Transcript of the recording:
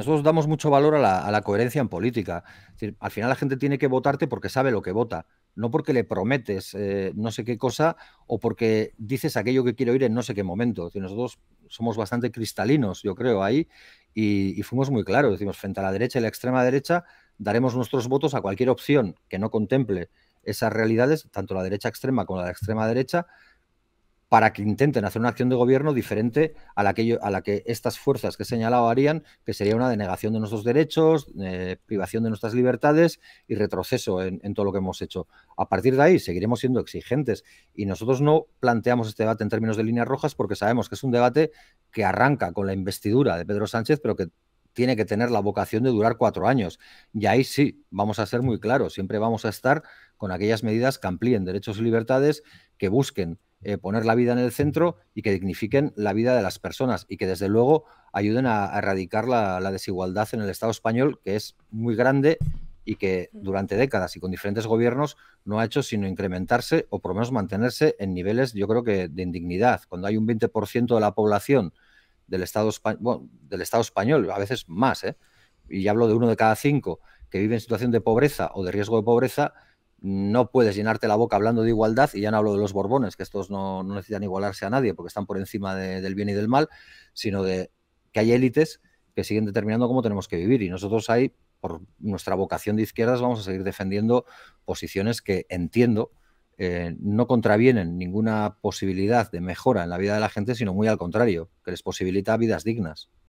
nosotros damos mucho valor a la, coherencia en política. al final la gente tiene que votarte porque sabe lo que vota, no porque le prometes eh, no sé qué cosa o porque dices aquello que quiero oír en no sé qué momento. nosotros somos bastante cristalinos, yo creo, ahí y, fuimos muy claros. Decimos, frente a la derecha y la extrema derecha, daremos nuestros votos a cualquier opción que no contemple esas realidades, tanto la derecha extrema como la extrema derecha, para que intenten hacer una acción de gobierno diferente a la que, estas fuerzas que he señalado harían, que sería una denegación de nuestros derechos, eh, privación de nuestras libertades y retroceso en, todo lo que hemos hecho. A partir de ahí seguiremos siendo exigentes y nosotros no planteamos este debate en términos de líneas rojas porque sabemos que es un debate que arranca con la investidura de Pedro Sánchez, pero que tiene que tener la vocación de durar cuatro años. Y ahí sí, vamos a ser muy claros, siempre vamos a estar con aquellas medidas que amplíen derechos y libertades, que busquen eh, poner la vida en el centro y que dignifiquen la vida de las personas y que desde luego ayuden a, erradicar la, desigualdad en el Estado español, que es muy grande y que durante décadas y con diferentes gobiernos no ha hecho sino incrementarse o por lo menos mantenerse en niveles, yo creo que, de indignidad. Cuando hay un 20% de la población del Estado, del Estado español, a veces más, ¿eh? y hablo de uno de cada cinco, que vive en situación de pobreza o de riesgo de pobreza, no puedes llenarte la boca hablando de igualdad, y ya no hablo de los Borbones, que estos no, necesitan igualarse a nadie porque están por encima del bien y del mal, sino de que hay élites que siguen determinando cómo tenemos que vivir. Y nosotros ahí, por nuestra vocación de izquierdas, vamos a seguir defendiendo posiciones que entiendo eh, no contravienen ninguna posibilidad de mejora en la vida de la gente, sino muy al contrario, que les posibilita vidas dignas.